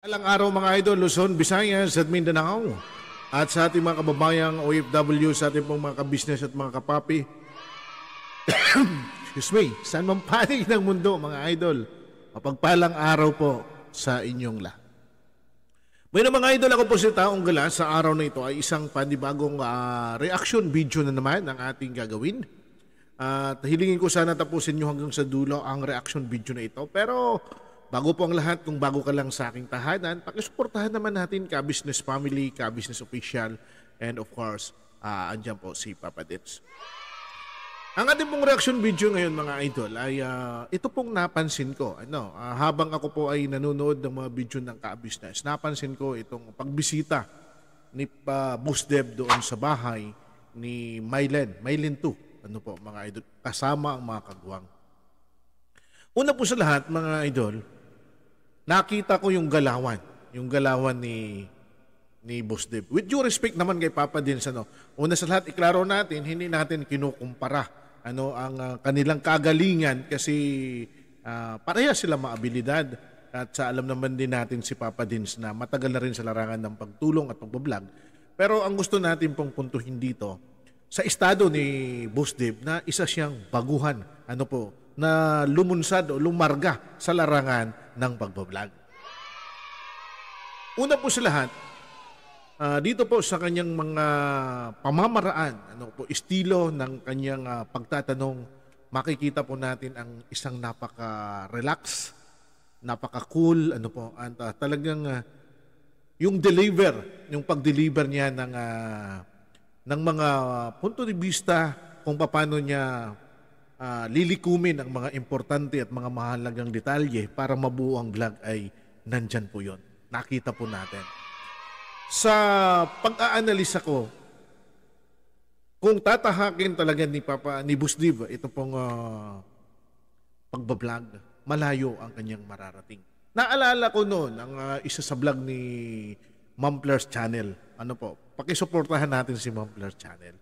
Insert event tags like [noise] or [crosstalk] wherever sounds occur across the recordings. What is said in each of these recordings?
Alang araw mga idol, Luzon, Visayas at Mindanao. At sa ating mga kababayang OFW, sa ating pong mga kabisnes at mga kapapi. [coughs] Excuse me, saan man panig ng mundo mga idol. Mapagpalang araw po sa inyong lahat. May mga idol, ako po si Taong Gala. Sa araw na ito ay isang panibagong uh, ah, reaction video na naman ang ating gagawin. At uh, hilingin ko sana tapusin nyo hanggang sa dulo ang reaction video na ito. Pero Bago po ang lahat, kung bago ka lang sa aking tahanan, pakisuportahan naman natin ka-business family, ka-business official, and of course, uh, andyan po si Papa Dits. Ang ating pong reaction video ngayon mga idol ay uh, ito pong napansin ko. Ano, uh, habang ako po ay nanonood ng mga video ng ka-business, napansin ko itong pagbisita ni uh, Boss doon sa bahay ni Mylen, Mylen 2. Ano po mga idol, kasama ang mga kagwang. Una po sa lahat mga idol, nakita ko yung galawan, yung galawan ni ni Boss Dave. With due respect naman kay Papa din sa no. Una sa lahat iklaro natin, hindi natin kinukumpara ano ang uh, kanilang kagalingan kasi uh, pareha sila maabilidad at sa alam naman din natin si Papa Dins na matagal na rin sa larangan ng pagtulong at pagbablog. Pero ang gusto natin pong puntuhin dito, sa estado ni Boss Dave na isa siyang baguhan. Ano po, na lumunsad o lumarga sa larangan ng pagbablog. Una po sa lahat, uh, dito po sa kanyang mga pamamaraan, ano po, estilo ng kanyang uh, pagtatanong, makikita po natin ang isang napaka-relax, napaka-cool, ano po, at uh, talagang uh, yung deliver, yung pag-deliver niya ng uh, ng mga punto de vista kung paano niya uh, lilikumin ang mga importante at mga mahalagang detalye para mabuo ang vlog ay nandyan po yon. Nakita po natin. Sa pag-aanalisa ko, kung tatahakin talaga ni Papa ni Busdiva ito pong uh, pagbablog, malayo ang kanyang mararating. Naalala ko noon ang uh, isa sa vlog ni Mumplers Channel. Ano po? Pakisuportahan natin si Mumplers Channel.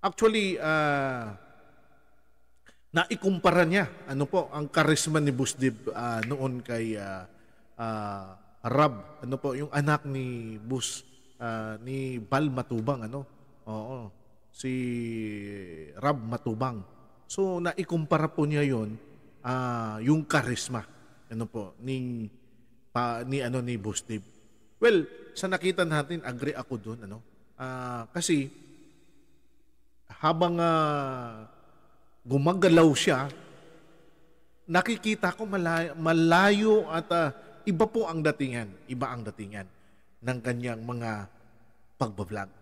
Actually, uh, na ikumpara niya ano po ang karisma ni Busdib uh, noon kay uh, uh, Rab ano po yung anak ni Bus uh, ni Bal Matubang ano oo si Rab Matubang so na ikumpara po niya yon uh, yung karisma ano po ni pa, ni ano ni Busdib well sa nakita natin agree ako doon ano uh, kasi habang uh, gumagalaw siya, nakikita ko malayo, malayo at uh, iba po ang datingan, iba ang datingan ng kanyang mga pagbablog.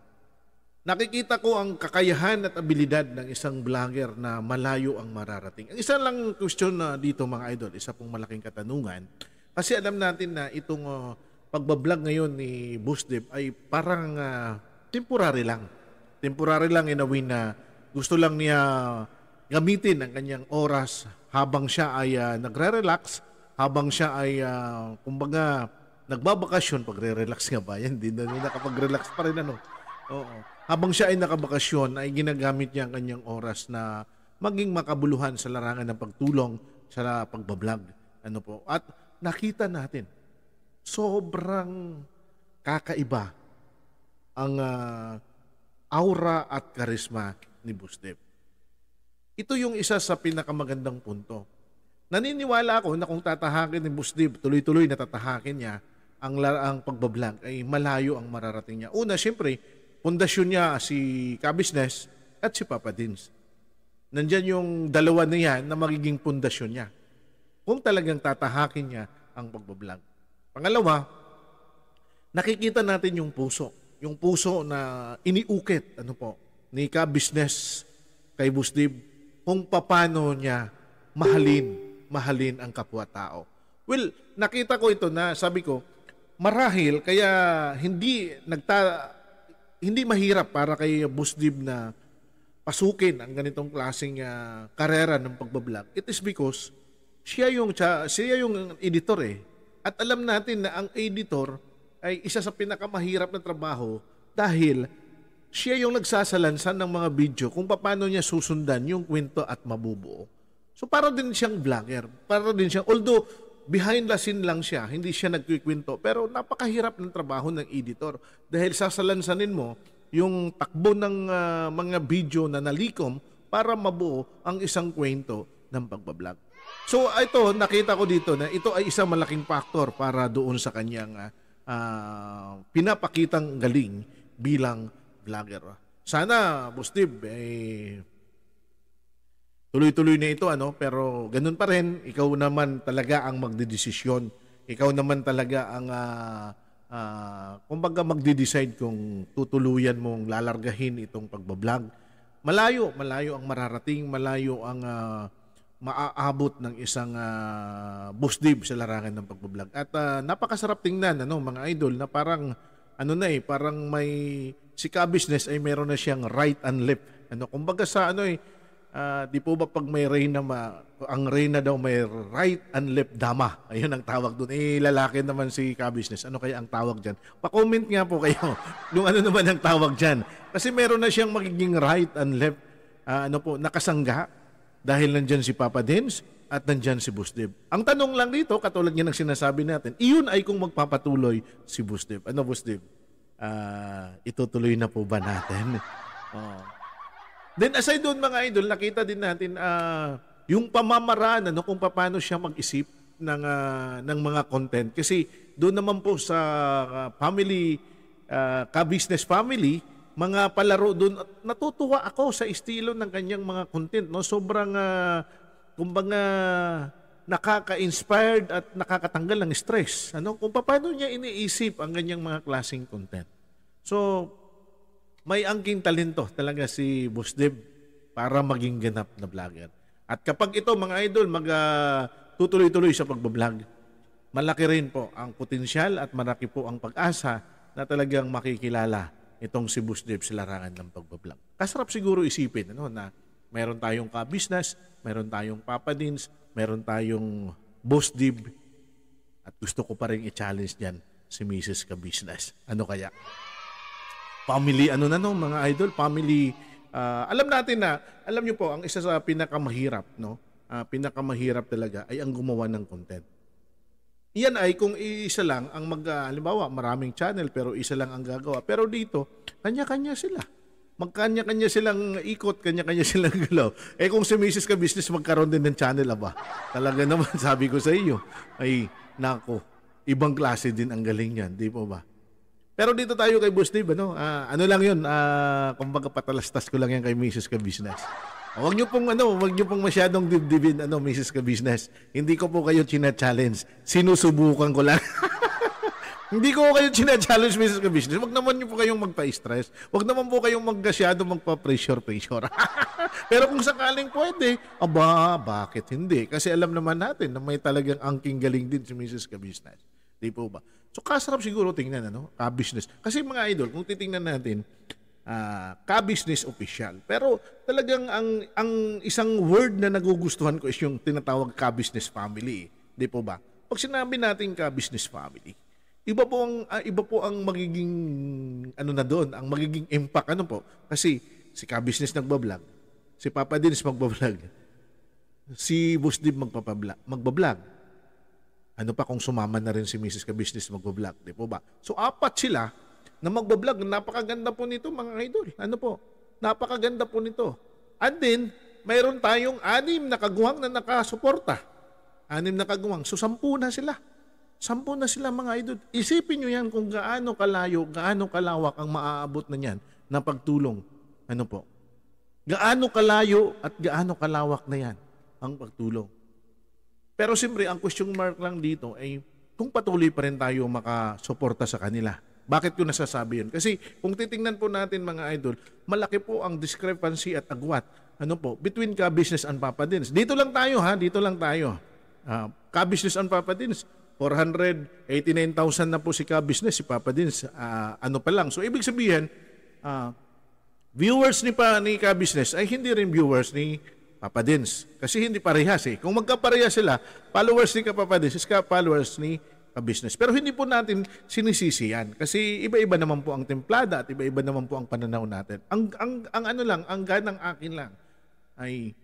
Nakikita ko ang kakayahan at abilidad ng isang vlogger na malayo ang mararating. Ang isa lang question na dito mga idol, isa pong malaking katanungan, kasi alam natin na itong uh, pagbablog ngayon ni Boostdip ay parang uh, temporary lang. Temporary lang in a way na gusto lang niya gamitin ang kanyang oras habang siya ay uh, nagre-relax, habang siya ay uh, kumbaga nagbabakasyon, pagre-relax nga ba? Yan, din na nakapag-relax pa rin ano. Oo. Habang siya ay nakabakasyon, ay ginagamit niya ang kanyang oras na maging makabuluhan sa larangan ng pagtulong sa pagbablog. Ano po? At nakita natin, sobrang kakaiba ang uh, aura at karisma ni Bustep. Ito yung isa sa pinakamagandang punto. Naniniwala ako na kung tatahakin ni Busdib, tuloy-tuloy natatahakin niya, ang, ang pagbablank ay malayo ang mararating niya. Una, siyempre, pundasyon niya si Kabisnes at si Papa Dins. Nandyan yung dalawa na yan na magiging pundasyon niya. Kung talagang tatahakin niya ang pagbablank. Pangalawa, nakikita natin yung puso. Yung puso na iniukit, ano po, ni Kabisnes kay Busdib kung paano niya mahalin, mahalin ang kapwa-tao. Well, nakita ko ito na sabi ko, marahil kaya hindi nagta hindi mahirap para kay Busdib na pasukin ang ganitong klaseng uh, karera ng pagbablog. It is because siya yung siya yung editor eh. At alam natin na ang editor ay isa sa pinakamahirap na trabaho dahil siya yung nagsasalansan ng mga video kung paano niya susundan yung kwento at mabubuo. So para din siyang vlogger. Para din siyang, although behind the scene lang siya, hindi siya nagkikwento, pero napakahirap ng trabaho ng editor dahil sasalansanin mo yung takbo ng uh, mga video na nalikom para mabuo ang isang kwento ng pagbablog. So ito, nakita ko dito na ito ay isang malaking factor para doon sa kanyang uh, uh, pinapakitang galing bilang vlogger. Ah. Sana, Bustib, eh, tuloy-tuloy na ito, ano? Pero ganun pa rin, ikaw naman talaga ang magdedesisyon. Ikaw naman talaga ang, uh, uh, kumbaga magde-decide kung tutuluyan mong lalargahin itong pagbablog. Malayo, malayo ang mararating, malayo ang uh, maaabot ng isang uh, busdib sa larangan ng pagbablog. At uh, napakasarap tingnan, ano, mga idol, na parang, ano na eh, parang may si ka ay meron na siyang right and left. Ano, kumbaga sa ano eh, uh, di po ba pag may reyna, ma, ang reyna daw may right and left dama. Ayun ang tawag doon. Eh, lalaki naman si ka Ano kaya ang tawag dyan? Pa-comment nga po kayo [laughs] kung ano naman ang tawag dyan. Kasi meron na siyang magiging right and left uh, ano po, nakasangga dahil nandyan si Papa Dins at nandyan si Busdeb. Ang tanong lang dito, katulad nga ng sinasabi natin, iyon ay kung magpapatuloy si Busdeb. Ano Busdeb? uh, itutuloy na po ba natin? [laughs] oh. Then aside doon mga idol, nakita din natin uh, yung pamamaraan ano, kung paano siya mag-isip ng, uh, ng mga content. Kasi doon naman po sa uh, family, uh, ka-business family, mga palaro doon, natutuwa ako sa estilo ng kanyang mga content. No? Sobrang, uh, kumbaga, nakaka-inspired at nakakatanggal ng stress. Ano? Kung paano niya iniisip ang ganyang mga klaseng content. So, may angking talento talaga si Boss para maging ganap na vlogger. At kapag ito mga idol, mag uh, tutuloy-tuloy sa pagbablog, malaki rin po ang potensyal at malaki po ang pag-asa na talagang makikilala itong si Boss sa larangan ng pagbablog. Kasarap siguro isipin ano, na meron tayong ka-business, meron tayong papadins, meron tayong boss dib at gusto ko pa rin i-challenge diyan si Mrs. ka Ano kaya? Family, ano na no, mga idol, family, uh, alam natin na, alam niyo po, ang isa sa pinakamahirap, no? Uh, pinakamahirap talaga ay ang gumawa ng content. Iyan ay kung isa lang ang mag, uh, halimbawa, maraming channel pero isa lang ang gagawa. Pero dito, kanya-kanya sila magkanya-kanya silang ikot, kanya-kanya [laughs] silang galaw. Eh kung si Mrs. ka business, magkaroon din ng channel, aba. Talaga naman, [laughs] sabi ko sa iyo, ay, nako, ibang klase din ang galing niyan, di po ba? Pero dito tayo kay Boss Dave, ano, uh, ano lang yun, uh, kumbaga patalastas ko lang yan kay Mrs. ka business. Huwag niyo pong ano, huwag niyo pong masyadong dibdibin ano, Mrs. Ka Business. Hindi ko po kayo china-challenge. Sinusubukan ko lang. [laughs] Hindi ko kayo china-challenge, Mrs. Kabisnes. Huwag naman niyo po kayong magpa-stress. Huwag naman po kayong magkasyado magpa-pressure-pressure. [laughs] Pero kung sakaling pwede, aba, bakit hindi? Kasi alam naman natin na may talagang angking galing din si Mrs. Kabisnes. Di po ba? So kasarap siguro tingnan, ano? Ka-business. Kasi mga idol, kung titingnan natin, uh, ka-business official. Pero talagang ang, ang isang word na nagugustuhan ko is yung tinatawag ka-business family. Di po ba? Pag sinabi natin ka-business family, iba po ang uh, iba po ang magiging ano na doon, ang magiging impact ano po. Kasi si Ka Business nagba-vlog, si Papa Dins magba-vlog, si Boss Dib magpapabla, magba-vlog. Ano pa kung sumama na rin si Mrs. Ka Business magba-vlog, di po ba? So apat sila na magba-vlog. Napakaganda po nito mga idol. Ano po? Napakaganda po nito. And then, mayroon tayong anim na kaguhang na nakasuporta. Anim na kaguhang. So, sampu na sila. Sampo na sila mga idol. Isipin nyo yan kung gaano kalayo, gaano kalawak ang maaabot na niyan na pagtulong. Ano po? Gaano kalayo at gaano kalawak na yan ang pagtulong. Pero siyempre, ang question mark lang dito ay kung patuloy pa rin tayo makasuporta sa kanila. Bakit ko nasasabi yun? Kasi kung titingnan po natin mga idol, malaki po ang discrepancy at agwat ano po, between ka-business and Papa Dins. Dito lang tayo ha, dito lang tayo. Uh, ka-business and Papa Dins 489,000 na po si ka-business, si Papa Dins, uh, ano pa lang. So, ibig sabihin, uh, viewers ni, pa, ni ka-business ay hindi rin viewers ni Papa Dins. Kasi hindi parehas eh. Kung magkapareha sila, followers ni Papa Dins is ka followers ni ka-business. Pero hindi po natin sinisisi yan. Kasi iba-iba naman po ang templada at iba-iba naman po ang pananaw natin. Ang, ang, ang ano lang, ang ganang akin lang ay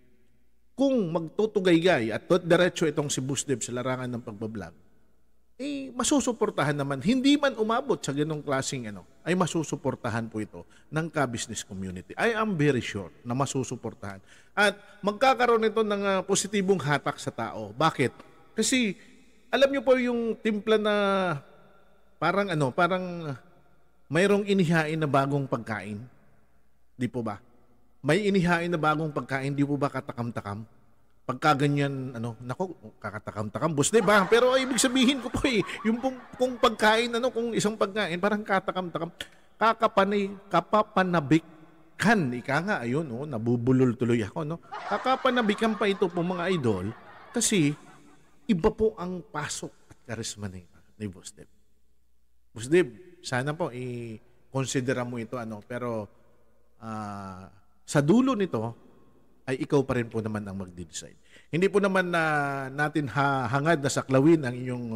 kung magtutugay-gay at tot derecho itong si Busdeb sa larangan ng pagbablog, eh, masusuportahan naman. Hindi man umabot sa ganong klasing ano, ay masusuportahan po ito ng ka-business community. I am very sure na masusuportahan. At magkakaroon ito ng uh, positibong hatak sa tao. Bakit? Kasi alam niyo po yung timpla na parang ano, parang mayroong inihain na bagong pagkain. Di po ba? May inihain na bagong pagkain, di po ba katakam-takam? pagkaganyan, ano, nako, kakatakam-takambos, di ba? Pero ay, ibig sabihin ko po eh, yung pong, kung pagkain, ano, kung isang pagkain, parang katakam-takam, kakapanay, kapapanabik kan, ika nga, ayun, oh, nabubulol tuloy ako, no? Kakapanabikan pa ito po mga idol, kasi iba po ang pasok at karisma ni, ni Boss Deb. Boss Deb, sana po i-considera mo ito, ano, pero uh, sa dulo nito, ay ikaw pa rin po naman ang magde-decide. Hindi po naman na natin ha- hangad na saklawin ang inyong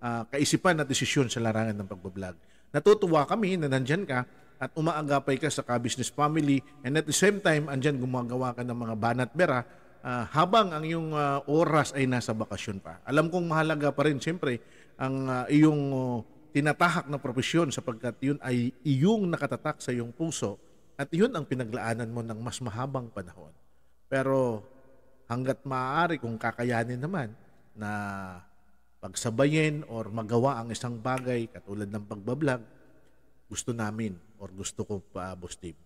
uh, kaisipan at desisyon sa larangan ng pagbablog. Natutuwa kami na nandyan ka at umaagapay ka sa ka-business family and at the same time andyan gumagawa ka ng mga banat bera uh, ah, habang ang iyong uh, oras ay nasa bakasyon pa. Alam kong mahalaga pa rin siyempre ang uh, iyong uh, tinatahak na profesyon sapagkat yun ay iyong nakatatak sa iyong puso at yun ang pinaglaanan mo ng mas mahabang panahon. Pero hanggat maaari kung kakayanin naman na pagsabayin or magawa ang isang bagay katulad ng pagbablog, gusto namin or gusto ko pa, Boss Dave,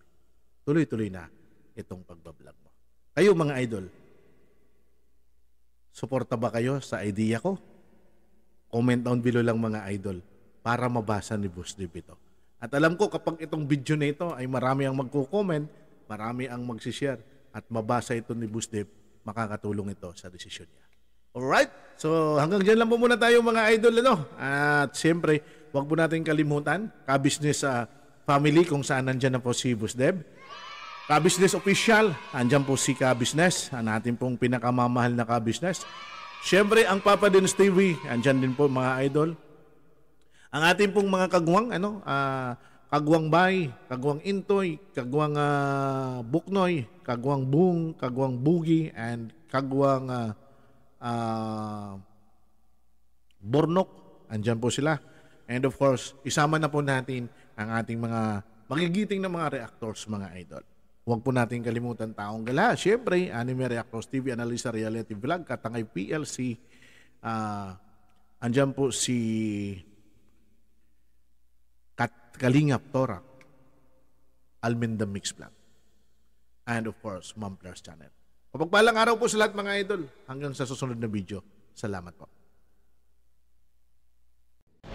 tuloy-tuloy na itong pagbablog mo. Kayo mga idol, suporta ba kayo sa idea ko? Comment down below lang mga idol para mabasa ni Boss Dave ito. At alam ko kapag itong video na ito ay marami ang magko-comment, marami ang magsishare at mabasa ito ni Busdev, makakatulong ito sa desisyon niya. Alright? So hanggang dyan lang po muna tayo mga idol. Ano? At siyempre, wag po natin kalimutan, ka-business uh, family kung saan nandyan na po si Busdev. Ka-business official, andyan po si ka-business, ang ating pong pinakamamahal na ka-business. Siyempre, ang Papa Dennis TV, andyan din po mga idol. Ang ating pong mga kagwang, ano, uh, kagwang Bay, kagwang Intoy, kagwang uh, Buknoy, kagwang Bung, kagwang Bugi, and kagwang uh, uh, Bornok. Andiyan po sila. And of course, isama na po natin ang ating mga magigiting na mga reactors, mga idol. Huwag po natin kalimutan taong gala. Siyempre, Anime Reactors TV, Analisa Reality Vlog, Katangay PLC. Uh, andyan po si Kat Kalingap Torak, Alminda Mix Vlog, and of course, Mumbler's Channel. Kapagpalang araw po sa lahat mga idol. Hanggang sa susunod na video. Salamat po.